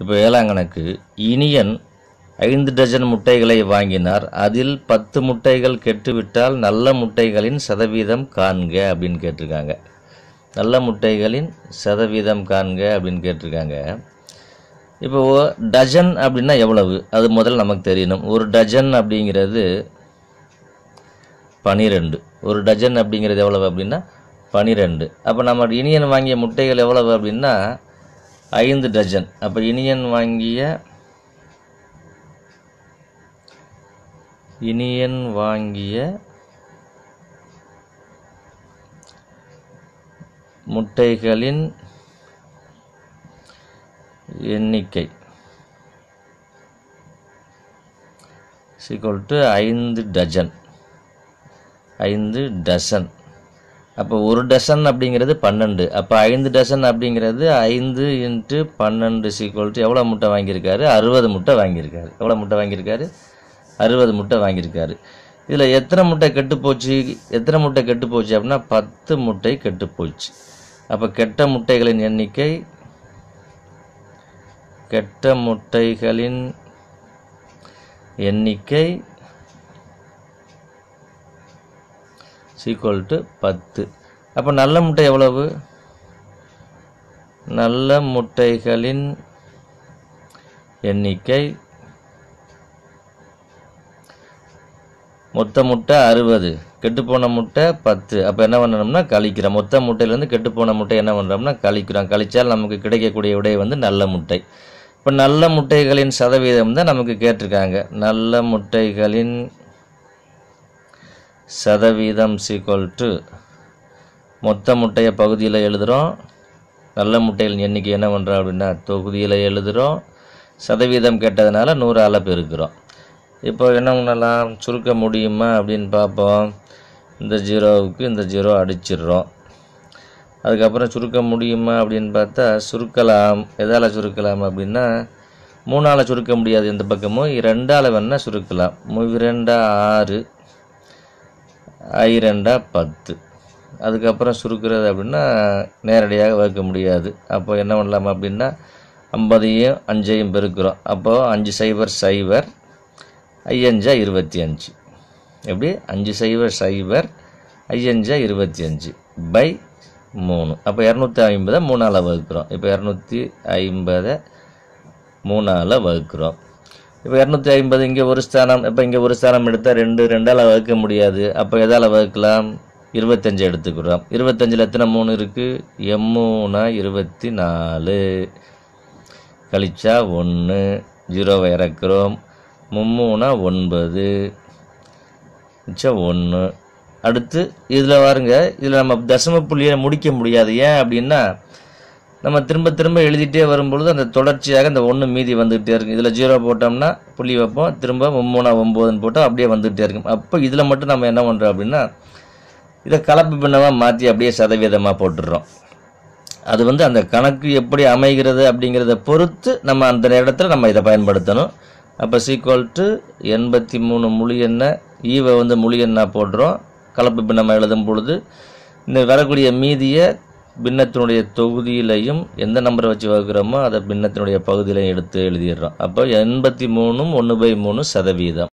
இப்போ ஏழாம் இனியன் ஐந்து டஜன் முட்டைகளை வாங்கினார் அதில் பத்து முட்டைகள் கெட்டுவிட்டால் நல்ல முட்டைகளின் சதவீதம் காண்க அப்படின்னு கேட்டிருக்காங்க நல்ல முட்டைகளின் சதவீதம் காண்க அப்படின்னு கேட்டிருக்காங்க இப்போ டஜன் அப்படின்னா எவ்வளவு அது முதல்ல நமக்கு தெரியணும் ஒரு டஜன் அப்படிங்கிறது பனிரெண்டு ஒரு டஜன் அப்படிங்கிறது எவ்வளவு அப்படின்னா பனிரெண்டு அப்போ நம்ம இனியன் வாங்கிய முட்டைகள் எவ்வளவு அப்படின்னா ஐந்து டஜன் அப்போ இனியன் வாங்கிய இனியன் வாங்கிய முட்டைகளின் எண்ணிக்கை சீக்வல் டு ஐந்து டஜன் ஐந்து டசன் அப்போ ஒரு டசன் அப்படிங்கிறது பன்னெண்டு அப்போ ஐந்து டசன் அப்படிங்கிறது ஐந்து இன்ட்டு பன்னெண்டு சீக்குவல் டு எவ்வளோ முட்டை வாங்கியிருக்காரு அறுபது முட்டை வாங்கியிருக்காரு எவ்வளோ முட்டை வாங்கியிருக்காரு அறுபது முட்டை வாங்கியிருக்காரு இதில் எத்தனை முட்டை கெட்டுப்போச்சு எத்தனை முட்டை கெட்டுப்போச்சு அப்படின்னா பத்து முட்டை கெட்டுப்போச்சு அப்போ கெட்ட முட்டைகளின் எண்ணிக்கை கெட்ட முட்டைகளின் எண்ணிக்கை ஈக்குவல் டு பத்து அப்போ நல்ல முட்டை எவ்வளவு நல்ல முட்டைகளின் எண்ணிக்கை மொத்த முட்டை அறுபது கெட்டுப்போன முட்டை பத்து அப்போ என்ன பண்ணணும்னா கழிக்கிறோம் மொத்த முட்டையிலேருந்து கெட்டுப்போன முட்டை என்ன பண்ணுறோம்னா கழிக்கிறோம் கழித்தால் நமக்கு கிடைக்கக்கூடிய விடை வந்து நல்ல முட்டை இப்போ நல்ல முட்டைகளின் சதவீதம் தான் நமக்கு கேட்டிருக்காங்க நல்ல முட்டைகளின் சதவீதம் சீக்வல் டு மொத்த முட்டையை பகுதியில் எழுதுகிறோம் நல்ல முட்டையில் எண்ணிக்கை என்ன பண்ணுறோம் அப்படின்னா தொகுதியில் எழுதுகிறோம் சதவீதம் கேட்டதுனால நூறால் பெருக்கிறோம் இப்போ என்ன பண்ணலாம் சுருக்க முடியுமா அப்படின்னு பார்ப்போம் இந்த ஜீரோவுக்கு இந்த ஜீரோ அடிச்சிடுறோம் அதுக்கப்புறம் சுருக்க முடியுமா அப்படின்னு பார்த்தா சுருக்கலாம் எதால் சுருக்கலாம் அப்படின்னா மூணால் சுருக்க முடியாது எந்த பக்கமும் ரெண்டால் வேணால் சுருக்கலாம் இரண்டா ஆறு ஐரெண்டா பத்து அதுக்கப்புறம் சுருக்கிறது அப்படின்னா நேரடியாக வைக்க முடியாது அப்போ என்ன பண்ணலாம் அப்படின்னா ஐம்பதையும் அஞ்சையும் பெருக்கிறோம் அப்போது அஞ்சு சைபர் சைபர் ஐயஞ்சா இருபத்தி அஞ்சு எப்படி அஞ்சு சைபர் சைபர் ஐயஞ்சா இருபத்தி அஞ்சு பை மூணு அப்போ இரநூத்தி ஐம்பதை மூணால் வகுக்கிறோம் இப்போ இரநூத்தி ஐம்பதை மூணால் வகுக்கிறோம் இப்போ இரநூத்தி ஐம்பது இங்கே ஒரு ஸ்தானம் இப்போ இங்கே ஒரு ஸ்தானம் எடுத்தால் ரெண்டு ரெண்டால் வகுக்க முடியாது அப்போ எதால் வகுக்கலாம் இருபத்தஞ்சி எடுத்துக்கிறோம் இருபத்தஞ்சில் எத்தனை மூணு இருக்குது எம்மூணா இருபத்தி நாலு கழிச்சா ஒன்று ஜீரோவை இறக்குறோம் மும்மூணா ஒன்பது மிச்சம் ஒன்று அடுத்து இதில் பாருங்க இதில் நம்ம தசம புள்ளியை முடிக்க முடியாது ஏன் அப்படின்னா நம்ம திரும்ப திரும்ப எழுதிட்டே வரும்பொழுது அந்த தொடர்ச்சியாக அந்த ஒன்று மீதி வந்துகிட்டே இருக்கும் இதில் ஜீரோ போட்டோம்னா புள்ளி வைப்போம் திரும்ப ஒம்போனா ஒம்போதுன்னு போட்டால் அப்படியே வந்துகிட்டே இருக்கும் அப்போ இதில் மட்டும் நம்ம என்ன பண்ணுறோம் அப்படின்னா இதை கலப்பு பின்னமாக மாற்றி அப்படியே சதவீதமாக போட்டுடுறோம் அது வந்து அந்த கணக்கு எப்படி அமைகிறது அப்படிங்கிறத பொறுத்து நம்ம அந்த நேரத்தில் நம்ம இதை பயன்படுத்தணும் அப்போ சீக்குவல் டு எண்பத்தி மூணு முழு எண்ணெய் ஈவை e வந்து முழு எண்ணாக போடுறோம் கலப்பு பின்னமாக எழுதும் பொழுது இந்த வரக்கூடிய மீதியை பின்னத்தினுடைய தொகுதியிலையும் எந்த நம்பரை வச்சு வகுக்கிறோமோ அதை பின்னத்தினுடைய பகுதியிலையும் எடுத்து எழுதிடுறோம் அப்போ எண்பத்தி மூணும் ஒன்று பை மூணு சதவீதம்